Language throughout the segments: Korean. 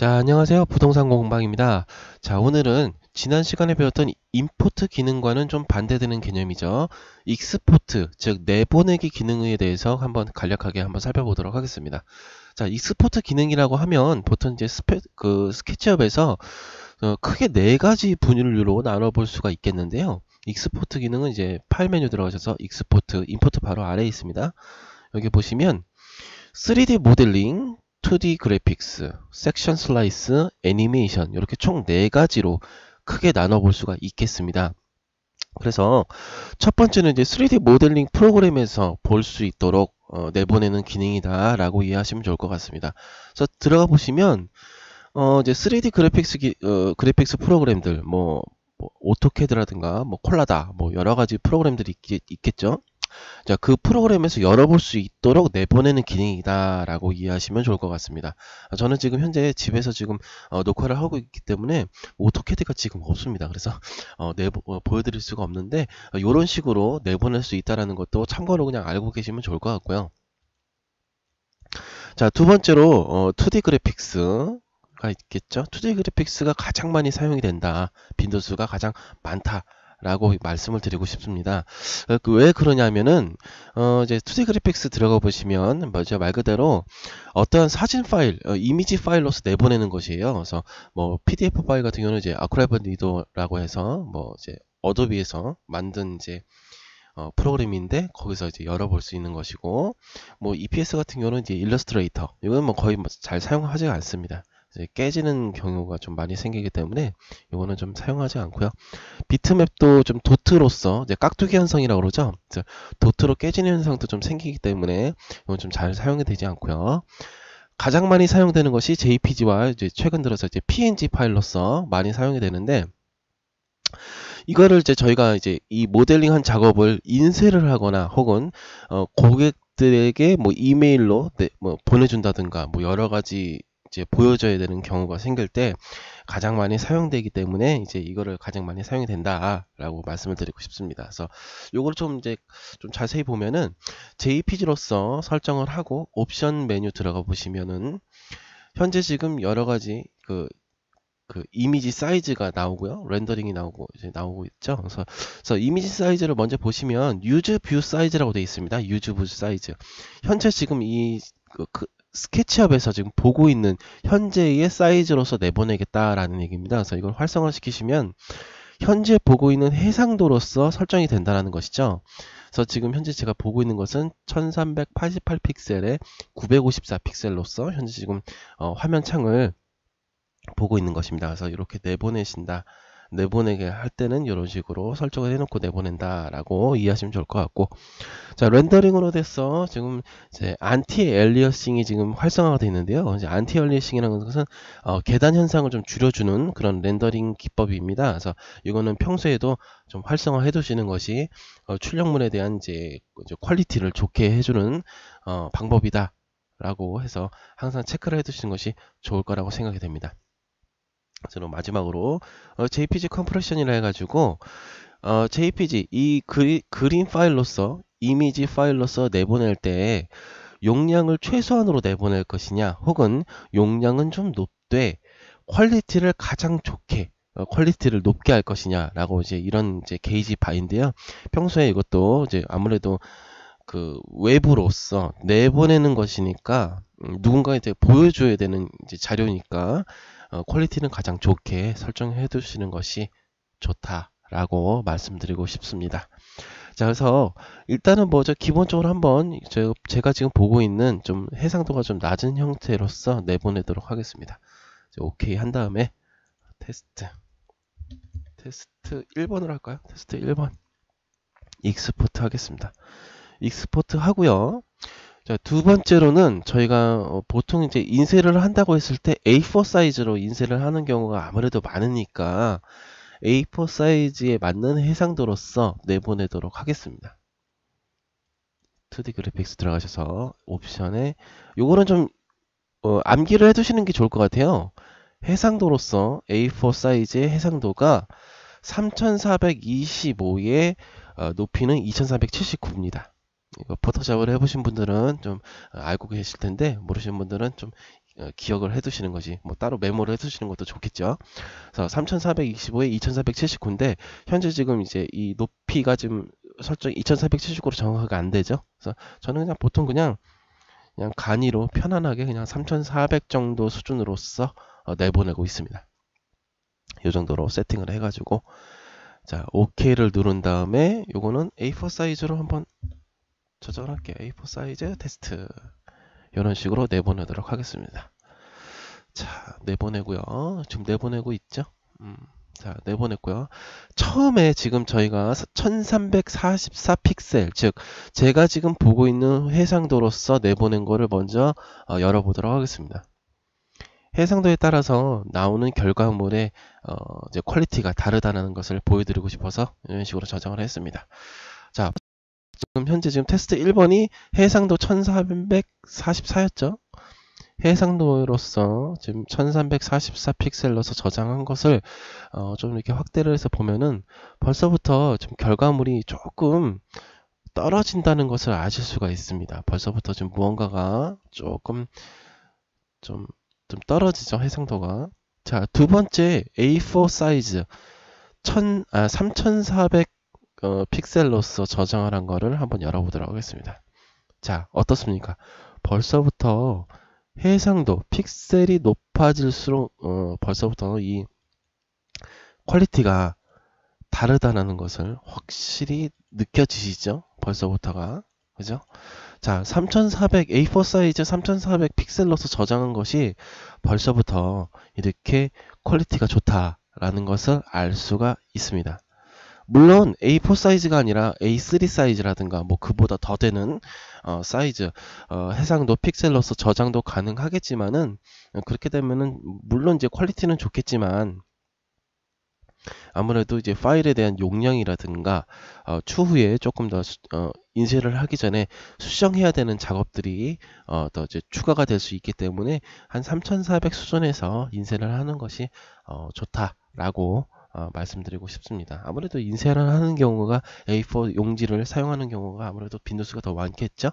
자, 안녕하세요. 부동산 공방입니다. 자, 오늘은 지난 시간에 배웠던 임포트 기능과는 좀 반대되는 개념이죠. 익스포트, 즉 내보내기 기능에 대해서 한번 간략하게 한번 살펴보도록 하겠습니다. 자, 익스포트 기능이라고 하면 보통 이제 스페, 그 스케치업에서 어, 크게 네 가지 분류로 나눠볼 수가 있겠는데요. 익스포트 기능은 이제 파일 메뉴 들어가셔서 익스포트, 임포트 바로 아래에 있습니다. 여기 보시면 3D 모델링, 2D 그래픽스, 섹션 슬라이스, 애니메이션 이렇게 총 4가지로 크게 나눠볼 수가 있겠습니다. 그래서 첫 번째는 이제 3D 모델링 프로그램에서 볼 수 있도록 어, 내보내는 기능이다 라고 이해하시면 좋을 것 같습니다. 그래서 들어가 보시면 어, 이제 3D 그래픽스, 기, 어, 그래픽스 프로그램들 뭐, 뭐 오토캐드라든가 뭐 콜라다 뭐 여러 가지 프로그램들이 있, 있겠죠. 자, 그 프로그램에서 열어볼 수 있도록 내보내는 기능이다라고 이해하시면 좋을 것 같습니다. 아, 저는 지금 현재 집에서 지금 어, 녹화를 하고 있기 때문에 오토캐드가 지금 없습니다. 그래서 어, 내보, 어, 보여드릴 수가 없는데 이런 어, 식으로 내보낼 수 있다라는 것도 참고로 그냥 알고 계시면 좋을 것 같고요. 자, 두 번째로 어, 2D 그래픽스 가 있겠죠. 2D 그래픽스가 가장 많이 사용이 된다. 빈도수가 가장 많다. 라고 말씀을 드리고 싶습니다. 어, 그 왜 그러냐면은 어 이제 2D 그래픽스 들어가 보시면 뭐말 그대로 어떤 사진 파일, 어, 이미지 파일로서 내보내는 것이에요. 그래서 뭐 PDF 파일 같은 경우는 이제 아크라이브 리도라고 해서 뭐 이제 어도비에서 만든 이제 어, 프로그램인데 거기서 이제 열어볼 수 있는 것이고 뭐 EPS 같은 경우는 이제 일러스트레이터 이건 뭐 거의 뭐잘 사용하지 않습니다. 깨지는 경우가 좀 많이 생기기 때문에 이거는 좀 사용하지 않고요. 비트맵도 좀 도트로서 이제 깍두기 현상이라고 그러죠. 도트로 깨지는 현상도 좀 생기기 때문에 이건 좀 잘 사용이 되지 않고요. 가장 많이 사용되는 것이 JPG와 이제 최근 들어서 이제 PNG 파일로서 많이 사용이 되는데 이거를 이제 저희가 이제 이 모델링한 작업을 인쇄를 하거나 혹은 어 고객 들에게뭐 이메일로 네, 뭐 보내준다든가 뭐 여러 가지 이제 보여줘야 되는 경우가 생길 때 가장 많이 사용되기 때문에 이제 이거를 가장 많이 사용이 된다라고 말씀을 드리고 싶습니다. 그래서 요걸 좀 이제 좀 자세히 보면은 JPG로서 설정을 하고 옵션 메뉴 들어가 보시면은 현재 지금 여러 가지 그, 그 이미지 사이즈가 나오고요. 렌더링이 나오고 이제 나오고 있죠. 그래서, 그래서 이미지 사이즈를 먼저 보시면 유즈 뷰 사이즈라고 되어 있습니다. 유즈 뷰 사이즈. 현재 지금 이 그, 그 스케치업에서 지금 보고 있는 현재의 사이즈로서 내보내겠다라는 얘기입니다. 그래서 이걸 활성화시키시면 현재 보고 있는 해상도로서 설정이 된다라는 것이죠. 그래서 지금 현재 제가 보고 있는 것은 1388 픽셀에 954 픽셀로서 현재 지금 어, 화면 창을 보고 있는 것입니다. 그래서 이렇게 내보내신다. 내보내게 할 때는 이런 식으로 설정을 해놓고 내보낸다라고 이해하시면 좋을 것 같고 자 렌더링으로 돼서 지금 이제 안티 엘리어싱이 지금 활성화가 되어 있는데요. 이제 안티 엘리어싱이라는 것은 어, 계단 현상을 좀 줄여주는 그런 렌더링 기법입니다. 그래서 이거는 평소에도 좀 활성화해 두시는 것이 어, 출력물에 대한 이제, 이제 퀄리티를 좋게 해주는 어, 방법이다. 라고 해서 항상 체크를 해두시는 것이 좋을 거라고 생각이 됩니다. 그럼 마지막으로 어, JPG 컴프레션이라 해가지고 어, JPG 이 그리, 그림 파일로서 이미지 파일로서 내보낼 때 용량을 최소한으로 내보낼 것이냐 혹은 용량은 좀 높되 퀄리티를 가장 좋게 어, 퀄리티를 높게 할 것이냐라고 이제 이런 이제 게이지 바인데요. 평소에 이것도 이제 아무래도 그 외부로서 내보내는 것이니까 음, 누군가한테 보여줘야 되는 이제 자료니까 어, 퀄리티는 가장 좋게 설정해 두시는 것이 좋다라고 말씀드리고 싶습니다. 자, 그래서 일단은 뭐저 기본적으로 한번 제가 지금 보고 있는 좀 해상도가 좀 낮은 형태로서 내보내도록 하겠습니다. 오케이 한 다음에 테스트 테스트 1번을 할까요? 테스트 1번 익스포트 하겠습니다. 익스포트 하고요. 자, 두 번째로는 저희가 어, 보통 이제 인쇄를 한다고 했을 때 A4 사이즈로 인쇄를 하는 경우가 아무래도 많으니까 A4 사이즈에 맞는 해상도로서 내보내도록 하겠습니다. 2D 그래픽스 들어가셔서 옵션에 요거는 좀 어, 암기를 해두시는 게 좋을 것 같아요. 해상도로서 A4 사이즈의 해상도가 3425에 어, 높이는 2479입니다. 이거 포토샵을 해보신 분들은 좀 어, 알고 계실 텐데 모르시는 분들은 좀 어, 기억을 해두시는 거지 뭐 따로 메모를 해두시는 것도 좋겠죠 그래서 3425에 2479인데 현재 지금 이제 이 높이가 지금 설정 2479로 정확하게 안 되죠 그래서 저는 그냥 보통 그냥 그냥 간이로 편안하게 그냥 3400 정도 수준으로서 어, 내보내고 있습니다 이 정도로 세팅을 해가지고 자 OK를 누른 다음에 이거는 A4 사이즈로 한번 저장할게 A4 사이즈 테스트 이런 식으로 내보내도록 하겠습니다. 자 내보내고요. 지금 내보내고 있죠? 음, 자 내보냈고요. 처음에 지금 저희가 1344 픽셀 즉 제가 지금 보고 있는 해상도로서 내보낸 거를 먼저 어, 열어보도록 하겠습니다. 해상도에 따라서 나오는 결과물의 어, 퀄리티가 다르다는 것을 보여드리고 싶어서 이런 식으로 저장을 했습니다. 지금 현재 지금 테스트 1번이 해상도 1444였죠. 해상도로서 지금 1344 픽셀로서 저장한 것을 어, 좀 이렇게 확대를 해서 보면은 벌써부터 좀 결과물이 조금 떨어진다는 것을 아실 수가 있습니다. 벌써부터 지금 무언가가 조금 좀, 좀 떨어지죠. 해상도가. 자, 두 번째 A4 사이즈. 1000, 아, 3400 어, 픽셀로서 저장을 한 거를 한번 열어보도록 하겠습니다. 자, 어떻습니까? 벌써부터 해상도, 픽셀이 높아질수록 어, 벌써부터 이 퀄리티가 다르다는 것을 확실히 느껴지시죠? 벌써부터가. 그죠? 자, 3400 A4 사이즈 3400 픽셀로서 저장한 것이 벌써부터 이렇게 퀄리티가 좋다라는 것을 알 수가 있습니다. 물론 A4 사이즈가 아니라 A3 사이즈라든가 뭐 그보다 더 되는 어, 사이즈 어, 해상도 픽셀로서 저장도 가능하겠지만은 어, 그렇게 되면은 물론 이제 퀄리티는 좋겠지만 아무래도 이제 파일에 대한 용량이라든가 어, 추후에 조금 더 수, 어, 인쇄를 하기 전에 수정해야 되는 작업들이 어, 더 이제 추가가 될 수 있기 때문에 한 3,400 수준에서 인쇄를 하는 것이 어, 좋다라고 어, 말씀드리고 싶습니다. 아무래도 인쇄를 하는 경우가 A4 용지를 사용하는 경우가 아무래도 빈도수가 더 많겠죠?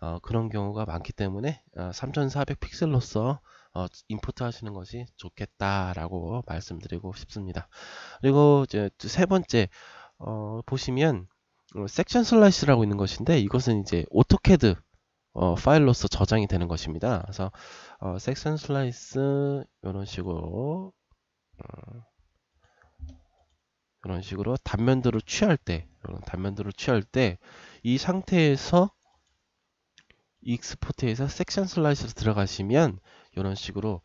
어, 그런 경우가 많기 때문에 어, 3400 픽셀로서 어, 임포트 하시는 것이 좋겠다라고 말씀드리고 싶습니다. 그리고 이제 세 번째 어, 보시면 어, 섹션 슬라이스라고 있는 것인데 이것은 이제 오토캐드 어, 파일로서 저장이 되는 것입니다. 그래서 어, 섹션 슬라이스 이런 식으로 어, 이런 식으로 단면도를 취할 때 이런 단면도를 취할 때 이 상태에서 익스포트에서 섹션 슬라이스로 들어가시면 이런 식으로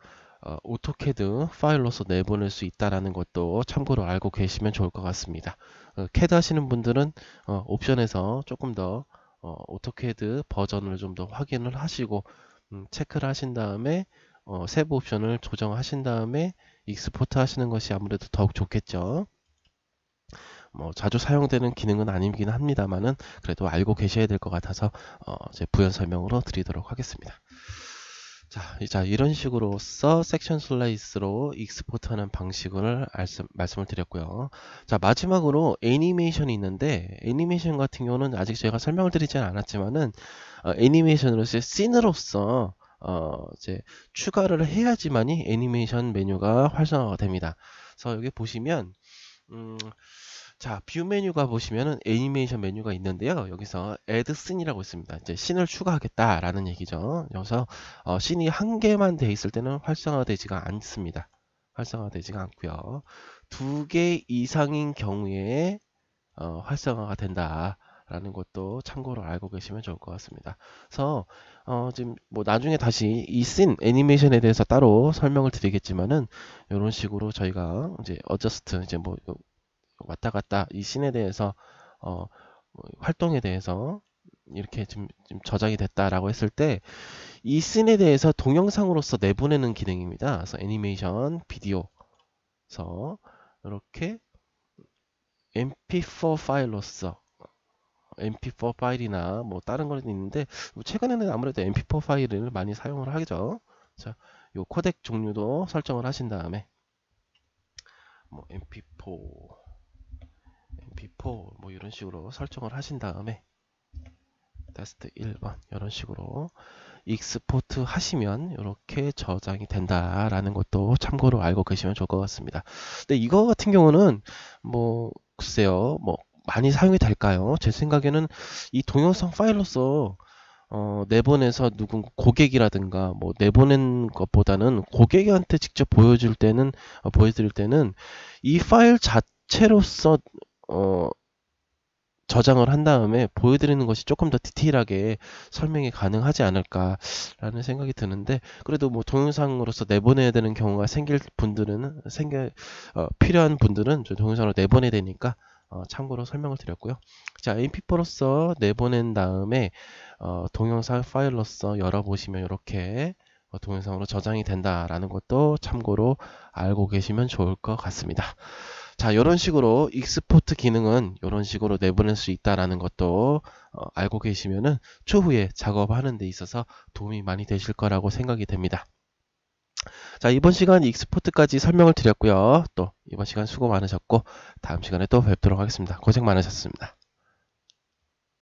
어, 오토캐드 파일로서 내보낼 수 있다라는 것도 참고로 알고 계시면 좋을 것 같습니다. 어, 캐드 하시는 분들은 어, 옵션에서 조금 더 어, 오토캐드 버전을 좀 더 확인을 하시고 음, 체크를 하신 다음에 어, 세부 옵션을 조정하신 다음에 익스포트 하시는 것이 아무래도 더욱 좋겠죠. 뭐 자주 사용되는 기능은 아니긴 합니다만은 그래도 알고 계셔야 될 것 같아서 어제 부연 설명으로 드리도록 하겠습니다. 자, 자 이런 식으로써 섹션 슬라이스로 익스포트하는 방식을 알씀, 말씀을 드렸고요. 자 마지막으로 애니메이션이 있는데 애니메이션 같은 경우는 아직 저희가 설명을 드리지는 않았지만은 어, 애니메이션으로서 씬으로서 어, 이제 추가를 해야지만이 애니메이션 메뉴가 활성화 됩니다. 그래서 여기 보시면 음, 자, 뷰 메뉴가 보시면은 애니메이션 메뉴가 있는데요. 여기서 add scene이라고 있습니다. 이제 신을 추가하겠다라는 얘기죠. 여기서 어, 신이 한 개만 돼 있을 때는 활성화되지가 않습니다. 활성화되지가 않고요. 두 개 이상인 경우에 어, 활성화가 된다. 라는 것도 참고로 알고 계시면 좋을 것 같습니다. 그래서 어 지금 뭐 나중에 다시 이 씬 애니메이션에 대해서 따로 설명을 드리겠지만은 이런 식으로 저희가 이제 어저스트 이제 뭐 왔다 갔다 이신에 대해서 어, 뭐 활동에 대해서 이렇게 지금, 저장이 됐다라고 했을 때 이신에 대해서 동영상으로서 내보내는 기능입니다. 그래서 애니메이션, 비디오, 서 이렇게 mp4 파일로서 mp4 파일이나 뭐 다른 거는 있는데 뭐 최근에는 아무래도 mp4 파일을 많이 사용을 하죠. 자, 요 코덱 종류도 설정을 하신 다음에 뭐 mp4 before 뭐 이런 식으로 설정을 하신 다음에 테스트 1번 이런 식으로 익스포트 하시면 이렇게 저장이 된다라는 것도 참고로 알고 계시면 좋을 것 같습니다. 근데 이거 같은 경우는 뭐 글쎄요 뭐 많이 사용이 될까요? 제 생각에는 이 동영상 파일로서 어, 내보내서 누군 고객이라든가 뭐 내보낸 것보다는 고객한테 직접 보여줄 때는 어, 보여드릴 때는 이 파일 자체로서 어, 저장을 한 다음에 보여드리는 것이 조금 더 디테일하게 설명이 가능하지 않을까라는 생각이 드는데 그래도 뭐 동영상으로서 내보내야 되는 경우가 생길 분들은 생겨 어, 필요한 분들은 저 동영상으로 내보내야 되니까 어, 참고로 설명을 드렸고요. 자, mp4로서 내보낸 다음에 어, 동영상 파일로서 열어보시면 이렇게 어, 동영상으로 저장이 된다라는 것도 참고로 알고 계시면 좋을 것 같습니다. 자, 이런 식으로 익스포트 기능은 이런 식으로 내보낼 수 있다라는 것도 어, 알고 계시면은 추후에 작업하는 데 있어서 도움이 많이 되실 거라고 생각이 됩니다. 자, 이번 시간 익스포트까지 설명을 드렸고요. 또 이번 시간 수고 많으셨고 다음 시간에 또 뵙도록 하겠습니다. 고생 많으셨습니다.